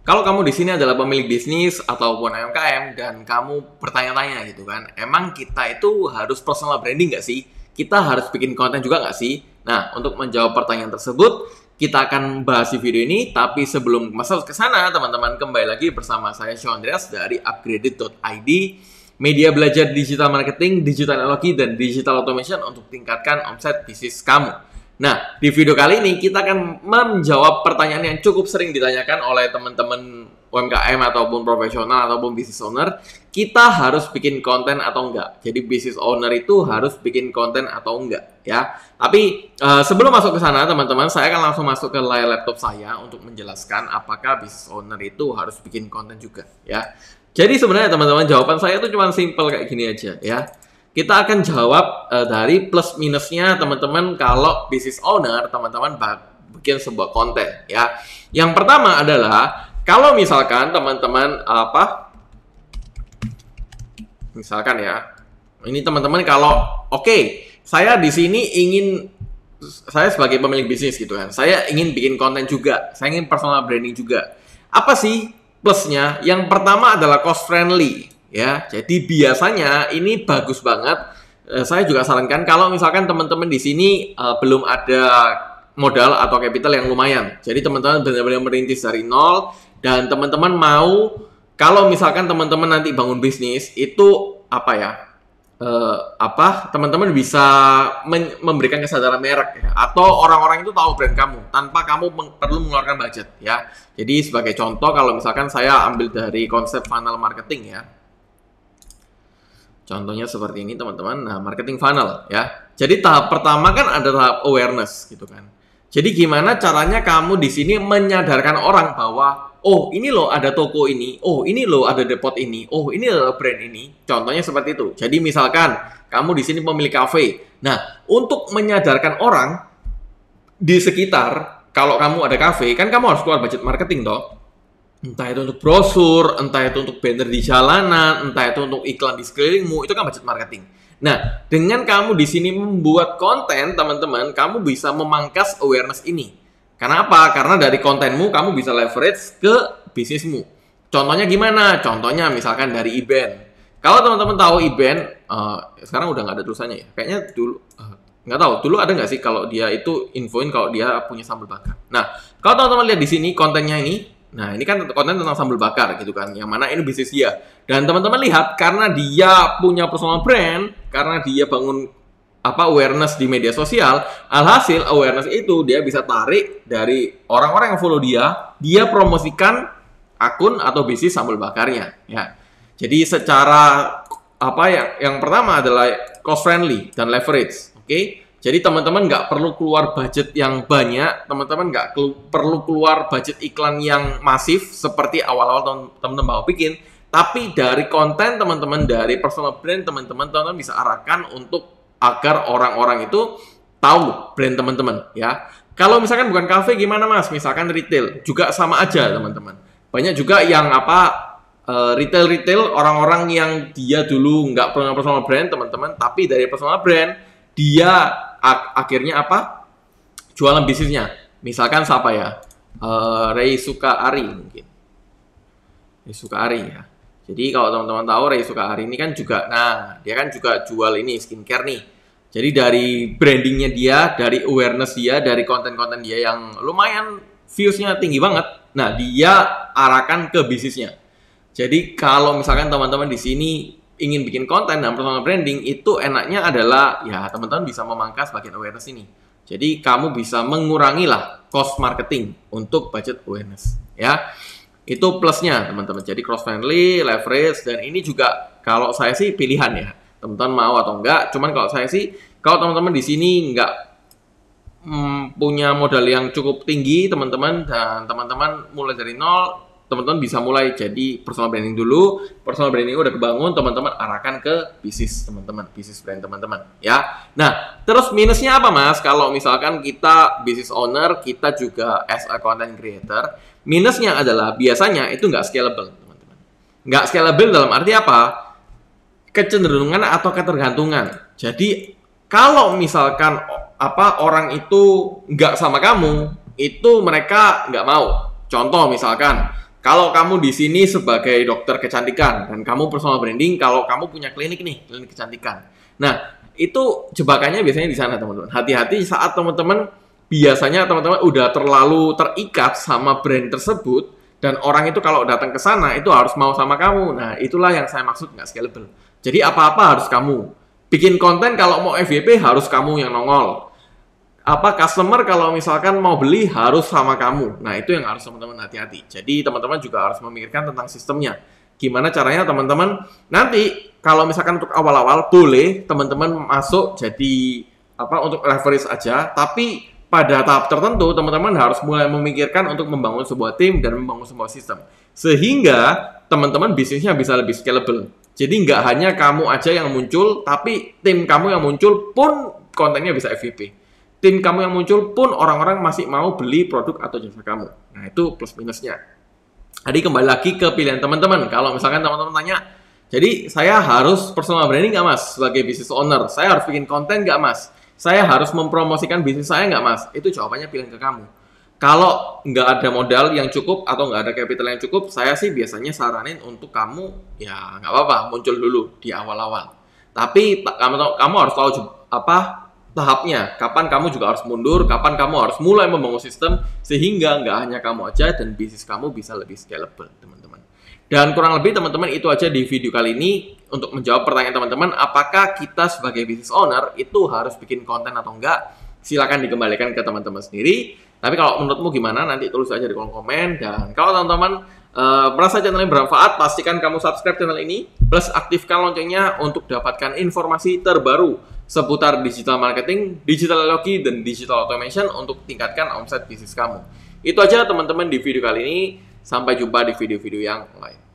Kalau kamu di sini adalah pemilik bisnis ataupun UMKM dan kamu bertanya-tanya gitu kan, emang kita itu harus personal branding nggak sih? Kita harus bikin konten juga nggak sih? Nah, untuk menjawab pertanyaan tersebut, kita akan bahas di video ini. Tapi sebelum masuk ke sana, teman-teman kembali lagi bersama saya Sean Andreas dari Upgraded.id, media belajar digital marketing, digital analogi, dan digital automation untuk tingkatkan omset bisnis kamu. Nah, di video kali ini kita akan menjawab pertanyaan yang cukup sering ditanyakan oleh teman-teman UMKM ataupun profesional ataupun business owner. Kita harus bikin konten atau enggak? Jadi business owner itu harus bikin konten atau enggak ya. Tapi uh, sebelum masuk ke sana teman-teman, saya akan langsung masuk ke layar laptop saya untuk menjelaskan apakah business owner itu harus bikin konten juga ya. Jadi sebenarnya teman-teman jawaban saya itu cuma simple kayak gini aja ya kita akan jawab uh, dari plus minusnya teman-teman kalau business owner teman-teman bikin sebuah konten ya. Yang pertama adalah kalau misalkan teman-teman apa misalkan ya ini teman-teman kalau oke okay, saya di sini ingin saya sebagai pemilik bisnis gitu kan saya ingin bikin konten juga saya ingin personal branding juga apa sih plusnya yang pertama adalah cost friendly ya. Jadi biasanya ini bagus banget. Eh, saya juga sarankan kalau misalkan teman-teman di sini eh, belum ada modal atau capital yang lumayan. Jadi teman-teman benar-benar merintis dari nol dan teman-teman mau kalau misalkan teman-teman nanti bangun bisnis itu apa ya? Uh, apa teman-teman bisa memberikan kesadaran merek ya? atau orang-orang itu tahu brand kamu tanpa kamu meng perlu mengeluarkan budget ya. Jadi sebagai contoh kalau misalkan saya ambil dari konsep funnel marketing ya Contohnya seperti ini teman-teman, nah, marketing funnel ya. Jadi tahap pertama kan ada tahap awareness gitu kan. Jadi gimana caranya kamu di sini menyadarkan orang bahwa oh ini loh ada toko ini, oh ini loh ada depot ini, oh ini loh brand ini. Contohnya seperti itu. Jadi misalkan kamu di sini pemilik kafe. Nah, untuk menyadarkan orang di sekitar kalau kamu ada kafe, kan kamu harus keluar budget marketing toh entah itu untuk brosur, entah itu untuk banner di jalanan, entah itu untuk iklan di sekelilingmu, itu kan budget marketing. Nah, dengan kamu di sini membuat konten, teman-teman, kamu bisa memangkas awareness ini. Karena apa? Karena dari kontenmu kamu bisa leverage ke bisnismu. Contohnya gimana? Contohnya misalkan dari event. Kalau teman-teman tahu event, uh, sekarang udah nggak ada tulisannya ya. Kayaknya dulu uh, nggak tahu dulu ada nggak sih kalau dia itu infoin kalau dia punya sambal bakar. Nah, kalau teman-teman lihat di sini kontennya ini Nah, ini kan konten tentang sambal bakar gitu kan, yang mana ini bisnis dia. Dan teman-teman lihat karena dia punya personal brand, karena dia bangun apa awareness di media sosial, alhasil awareness itu dia bisa tarik dari orang-orang yang follow dia, dia promosikan akun atau bisnis sambal bakarnya, ya. Jadi secara apa ya, yang pertama adalah cost friendly dan leverage, oke? Okay? Jadi teman-teman nggak perlu keluar budget yang banyak, teman-teman nggak kelu perlu keluar budget iklan yang masif seperti awal-awal teman-teman mau bikin. Tapi dari konten teman-teman, dari personal brand teman-teman, teman-teman bisa arahkan untuk agar orang-orang itu tahu brand teman-teman ya. Kalau misalkan bukan cafe gimana mas? Misalkan retail juga sama aja teman-teman. Banyak juga yang apa eh, retail-retail orang-orang yang dia dulu nggak pernah personal brand teman-teman, tapi dari personal brand dia ak akhirnya apa? Jualan bisnisnya. Misalkan siapa ya? Uh, eh, Rei Suka Ari mungkin. Rei Suka Ari ya. Jadi kalau teman-teman tahu Rei Suka Ari ini kan juga, nah dia kan juga jual ini skincare nih. Jadi dari brandingnya dia, dari awareness dia, dari konten-konten dia yang lumayan viewsnya tinggi banget. Nah dia arahkan ke bisnisnya. Jadi kalau misalkan teman-teman di sini ingin bikin konten dan personal branding itu enaknya adalah ya teman-teman bisa memangkas bagian awareness ini. Jadi kamu bisa mengurangi lah cost marketing untuk budget awareness ya. Itu plusnya teman-teman. Jadi cross friendly, leverage dan ini juga kalau saya sih pilihan ya. Teman-teman mau atau enggak, cuman kalau saya sih kalau teman-teman di sini enggak mm, punya modal yang cukup tinggi teman-teman dan teman-teman mulai dari nol teman-teman bisa mulai jadi personal branding dulu personal branding udah kebangun teman-teman arahkan ke bisnis teman-teman bisnis brand teman-teman ya nah terus minusnya apa mas kalau misalkan kita bisnis owner kita juga as a content creator minusnya adalah biasanya itu nggak scalable teman-teman nggak scalable dalam arti apa kecenderungan atau ketergantungan jadi kalau misalkan apa orang itu nggak sama kamu itu mereka nggak mau contoh misalkan kalau kamu di sini sebagai dokter kecantikan dan kamu personal branding, kalau kamu punya klinik nih, klinik kecantikan. Nah, itu jebakannya biasanya di sana, teman-teman. Hati-hati saat teman-teman biasanya teman-teman udah terlalu terikat sama brand tersebut dan orang itu kalau datang ke sana itu harus mau sama kamu. Nah, itulah yang saya maksud nggak scalable. Jadi apa-apa harus kamu. Bikin konten kalau mau FYP harus kamu yang nongol apa customer kalau misalkan mau beli harus sama kamu. Nah, itu yang harus teman-teman hati-hati. Jadi, teman-teman juga harus memikirkan tentang sistemnya. Gimana caranya teman-teman nanti kalau misalkan untuk awal-awal boleh teman-teman masuk jadi apa untuk leverage aja, tapi pada tahap tertentu teman-teman harus mulai memikirkan untuk membangun sebuah tim dan membangun sebuah sistem. Sehingga teman-teman bisnisnya bisa lebih scalable. Jadi nggak hanya kamu aja yang muncul, tapi tim kamu yang muncul pun kontennya bisa FVP. Tim kamu yang muncul pun orang-orang masih mau beli produk atau jasa kamu. Nah, itu plus minusnya. Jadi kembali lagi ke pilihan teman-teman. Kalau misalkan teman-teman tanya, jadi saya harus personal branding nggak mas sebagai business owner? Saya harus bikin konten nggak mas? Saya harus mempromosikan bisnis saya nggak mas? Itu jawabannya pilihan ke kamu. Kalau nggak ada modal yang cukup atau nggak ada capital yang cukup, saya sih biasanya saranin untuk kamu ya nggak apa-apa muncul dulu di awal-awal. Tapi kamu kamu harus tahu apa tahapnya. Kapan kamu juga harus mundur, kapan kamu harus mulai membangun sistem sehingga nggak hanya kamu aja dan bisnis kamu bisa lebih scalable, teman-teman. Dan kurang lebih teman-teman itu aja di video kali ini untuk menjawab pertanyaan teman-teman, apakah kita sebagai business owner itu harus bikin konten atau enggak? Silakan dikembalikan ke teman-teman sendiri. Tapi kalau menurutmu gimana nanti tulis aja di kolom komen dan kalau teman-teman Uh, merasa channel ini bermanfaat, pastikan kamu subscribe channel ini, plus aktifkan loncengnya untuk dapatkan informasi terbaru seputar digital marketing, digital loki, dan digital automation untuk tingkatkan omset bisnis kamu. Itu aja teman-teman di video kali ini. Sampai jumpa di video-video yang lain.